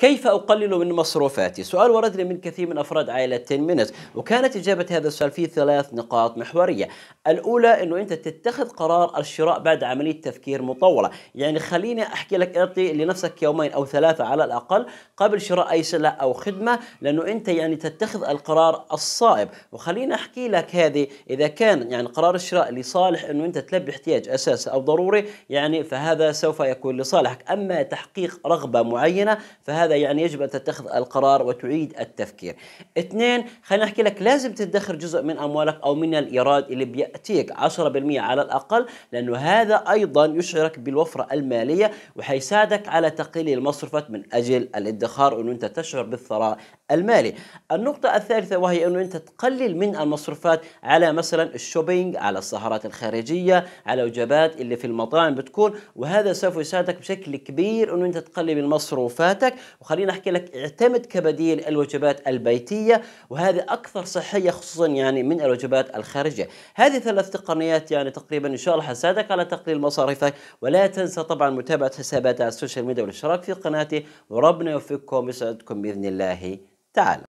كيف أقلل من مصروفاتي؟ سؤال وردني من كثير من أفراد عائلة 10 minutes وكانت إجابة هذا السؤال في ثلاث نقاط محورية الأولى أنه أنت تتخذ قرار الشراء بعد عملية تفكير مطولة يعني خليني أحكي لك أعطي لنفسك يومين أو ثلاثة على الأقل قبل شراء أي سلة أو خدمة لأنه أنت يعني تتخذ القرار الصائب وخليني أحكي لك هذه إذا كان يعني قرار الشراء لصالح أنه أنت تلبي احتياج أساسي أو ضروري يعني فهذا سوف يكون لصالحك أما تحقيق رغبة معينة فهذا هذا يعني يجب أن تتخذ القرار وتعيد التفكير اثنين خليني احكي لك لازم تدخر جزء من أموالك أو من الإيراد اللي بيأتيك 10% على الأقل لأنه هذا أيضا يشعرك بالوفرة المالية وحيساعدك على تقليل المصرفات من أجل الادخار وأنه أنت تشعر بالثراء المالي النقطة الثالثة وهي أنه أنت تقلل من المصروفات على مثلا الشوبينج على السهرات الخارجية على وجبات اللي في المطاعم بتكون وهذا سوف يساعدك بشكل كبير أنه أنت تقلل من مصروفاتك وخليني احكي لك اعتمد كبديل الوجبات البيتيه وهذه اكثر صحيه خصوصا يعني من الوجبات الخارجيه هذه ثلاث تقنيات يعني تقريبا ان شاء الله حساعدك على تقليل مصاريفك ولا تنسى طبعا متابعه حساباتي على السوشيال ميديا والاشتراك في قناتي وربنا يوفقكم ويسعدكم باذن الله تعالى